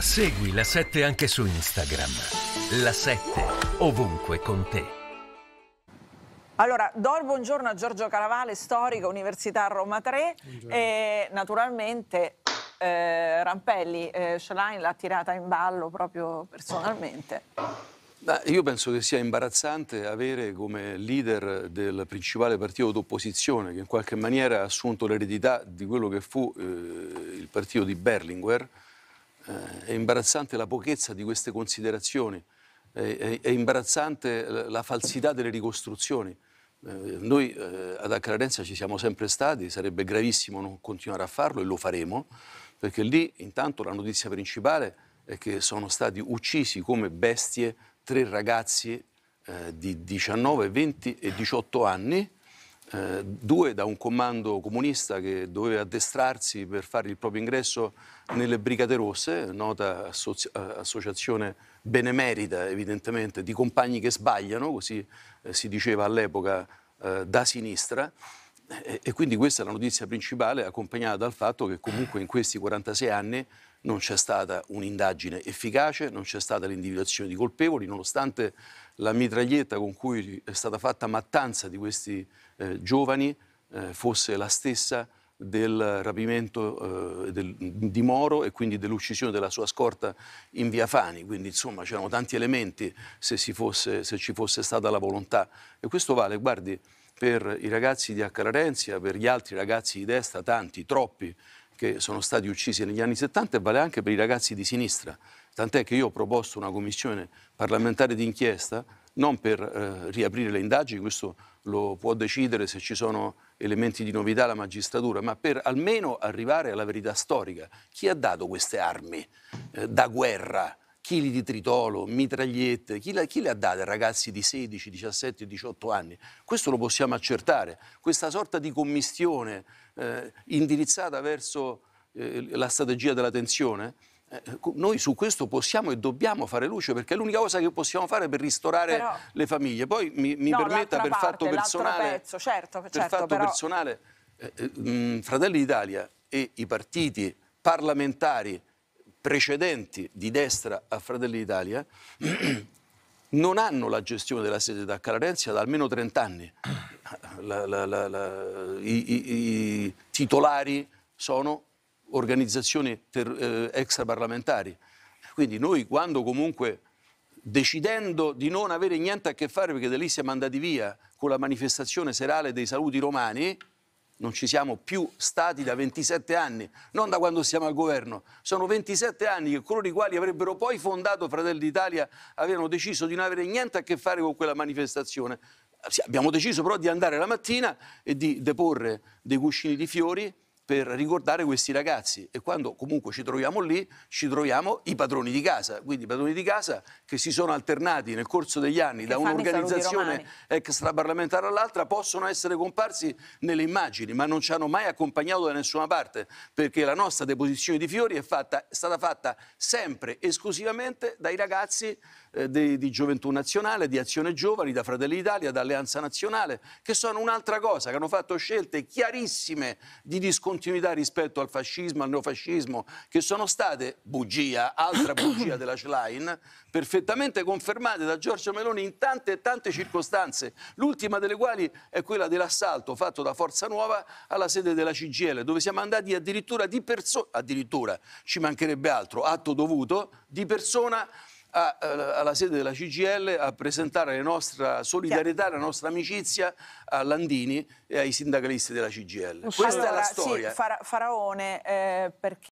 Segui la 7 anche su Instagram. La 7 ovunque con te. Allora, do il buongiorno a Giorgio Caravale, storico, Università Roma 3 buongiorno. e naturalmente eh, Rampelli, eh, Schlein l'ha tirata in ballo proprio personalmente. Beh, io penso che sia imbarazzante avere come leader del principale partito d'opposizione, che in qualche maniera ha assunto l'eredità di quello che fu eh, il partito di Berlinguer, eh, è imbarazzante la pochezza di queste considerazioni, eh, è, è, imbarazzante la falsità delle ricostruzioni. Eh, noi eh, ad Accarenza ci siamo sempre stati, sarebbe gravissimo non continuare a farlo e lo faremo, perché lì intanto la notizia principale è che sono stati uccisi come bestie tre ragazzi di 19, 20 e 18 anni eh, due da un comando comunista che doveva addestrarsi per fare il proprio ingresso nelle Brigate Rosse, nota associ- eh, associazione benemerita evidentemente di compagni che sbagliano, così eh, si diceva all'epoca eh, da sinistra. E, e quindi questa è la notizia principale, accompagnata dal fatto che comunque in questi 46 anni non c'è stata un'indagine efficace, non c'è stata l'individuazione di colpevoli, nonostante la mitraglietta con cui è stata fatta mattanza di questi eh, giovani eh, fosse la stessa del rapimento eh, del, di Moro e quindi dell'uccisione della sua scorta in via Fani. Quindi insomma c'erano tanti elementi se, fosse, se, ci fosse stata la volontà. E questo vale, guardi, per i ragazzi di Accararenzia, per gli altri ragazzi di destra, tanti, troppi, che sono stati uccisi negli anni 70 e vale anche per i ragazzi di sinistra. Tant'è che io ho proposto una commissione parlamentare d'inchiesta non per eh, riaprire le indagini, questo lo può decidere se ci sono elementi di novità la magistratura, ma per almeno arrivare alla verità storica. Chi ha dato queste armi eh, da guerra chili di tritolo, mitragliette, chi, la, chi le ha date ragazzi di 16, 17, 18 anni? Questo lo possiamo accertare, questa sorta di commistione eh, indirizzata verso eh, la strategia della tensione, eh, noi su questo possiamo e dobbiamo fare luce perché è l'unica cosa che possiamo fare per ristorare però, le famiglie. Poi mi, mi no, permetta per parte, fatto personale, pezzo, certo, per certo, fatto però... personale eh, eh, Fratelli d'Italia e i partiti parlamentari precedenti di destra a Fratelli d'Italia non hanno la gestione della sede da Calarenzi da almeno 30 anni. La, la, la, i, i, i, titolari sono organizzazioni ter, eh, extraparlamentari. Quindi noi quando comunque decidendo di non avere niente a che fare perché da lì siamo andati via con la manifestazione serale dei saluti romani, non ci siamo più stati da 27 anni, non da quando siamo al governo. Sono 27 anni che coloro i quali avrebbero poi fondato Fratelli d'Italia avevano deciso di non avere niente a che fare con quella manifestazione. Abbiamo deciso però di andare la mattina e di deporre dei cuscini di fiori per ricordare questi ragazzi e quando comunque ci troviamo lì ci troviamo i padroni di casa, quindi i padroni di casa che si sono alternati nel corso degli anni che da un'organizzazione extraparlamentare all'altra possono essere comparsi nelle immagini ma non ci hanno mai accompagnato da nessuna parte perché la nostra deposizione di fiori è, fatta, è stata fatta sempre esclusivamente dai ragazzi eh, di, di, Gioventù Nazionale, di Azione Giovani, da Fratelli d'Italia, da Alleanza Nazionale, che sono un'altra cosa, che hanno fatto scelte chiarissime di discontinuità rispetto al fascismo, al neofascismo, che sono state, bugia, altra bugia della Schlein, perfettamente confermate da Giorgio Meloni in tante e tante circostanze, l'ultima delle quali è quella dell'assalto fatto da Forza Nuova alla sede della CGL, dove siamo andati addirittura di persona, addirittura ci mancherebbe altro, atto dovuto, di persona a, a, alla sede della CGL a presentare la nostra solidarietà, la nostra amicizia a Landini e ai sindacalisti della CGL. Questa allora, è la storia. Sì, fara, faraone, eh, perché